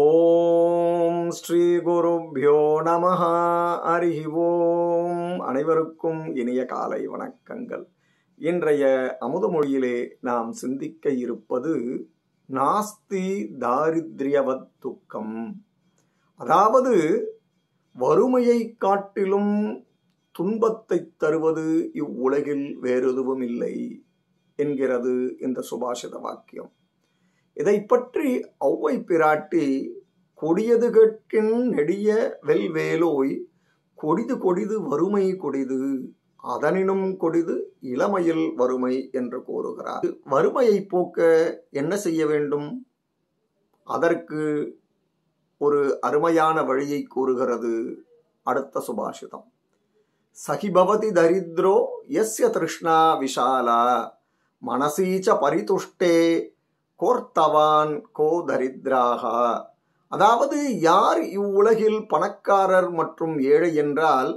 ஓம் ஸ்ரீ குருப்யோ நம ஹரி ஓம் அனைவருக்கும் இனிய காலை வணக்கங்கள் இன்றைய அமுதமொழியிலே நாம் சிந்திக்க இருப்பது நாஸ்தி தாரித்ரியவத் துக்கம் அதாவது வறுமையை காட்டிலும் துன்பத்தை தருவது இவ்வுலகில் வேறெதுவும் இல்லை என்கிறது இந்த சுபாஷித வாக்கியம் இதை பற்றி ஒளவை பிராட்டி கொடியது கேட்கின் நெடிய வெல்வேலோய் கொடிது கொடிது வறுமை கொடிது அதனினும் கொடிது இளமையில் வறுமை என்று கூறுகிறார் வறுமையை போக்க என்ன செய்ய வேண்டும் அதற்கு ஒரு அருமையான வழியை கூறுகிறது அடுத்த சுபாஷிதம் சகிபவதி தரித்ரோ எஸ்ய திருஷ்ணா விஷாலா மனசீச்ச பரிதுஷ்டே கோர்த்தவான் கோ தரித்ராகா அதாவது யார் இவ்வுலகில் பணக்காரர் மற்றும் ஏழை என்றால்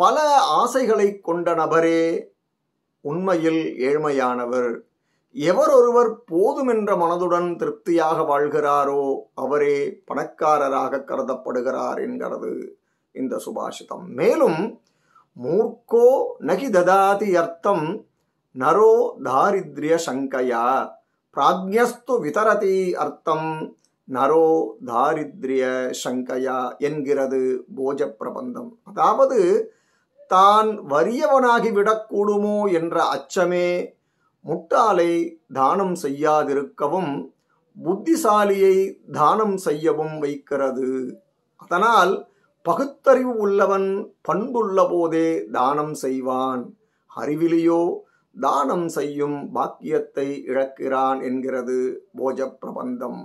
பல ஆசைகளை கொண்ட நபரே உண்மையில் ஏழ்மையானவர் எவர் ஒருவர் போதுமென்ற மனதுடன் திருப்தியாக வாழ்கிறாரோ அவரே பணக்காரராக கருதப்படுகிறார் என்கிறது இந்த சுபாஷிதம் மேலும் மூர்க்கோ நகி ததாதி அர்த்தம் நரோ தாரித்ரிய சங்கையா பிராஜ்யஸ்து விதரதி அர்த்தம் நரோ தாரித்ரிய சங்கையா என்கிறது போஜ பிரபந்தம் அதாவது தான் வறியவனாகி விடக்கூடுமோ என்ற அச்சமே முட்டாளை தானம் செய்யாதிருக்கவும் புத்திசாலியை தானம் செய்யவும் வைக்கிறது அதனால் பகுத்தறிவு உள்ளவன் பண்புள்ள போதே தானம் செய்வான் அறிவிலியோ தானம் செய்யும் பாக்கியத்தை இழக்கிறான் என்கிறது போஜ பிரபந்தம்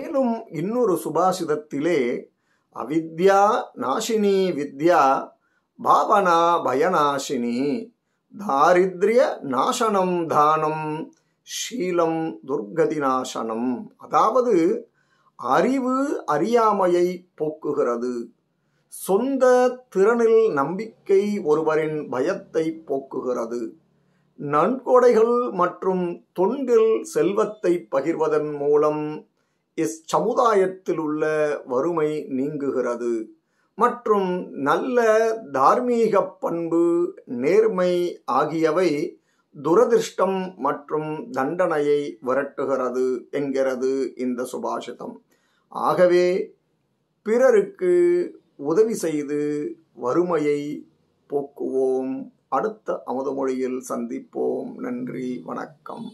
மேலும் இன்னொரு சுபாஷிதத்திலே அவித்யா நாசினி வித்யா பாவனா பயநாசினி தாரித்ரிய நாசனம் தானம் ஷீலம் துர்கதி நாசனம் அதாவது அறிவு அறியாமையை போக்குகிறது சொந்த திறனில் நம்பிக்கை ஒருவரின் பயத்தை போக்குகிறது நன்கொடைகள் மற்றும் தொண்டில் செல்வத்தை பகிர்வதன் மூலம் இச்சமுதாயத்தில் உள்ள வறுமை நீங்குகிறது மற்றும் நல்ல தார்மீக பண்பு நேர்மை ஆகியவை துரதிருஷ்டம் மற்றும் தண்டனையை விரட்டுகிறது என்கிறது இந்த சுபாஷிதம் ஆகவே பிறருக்கு உதவி செய்து வறுமையை போக்குவோம் அடுத்த அமுதமொழியில் சந்திப்போம் நன்றி வணக்கம்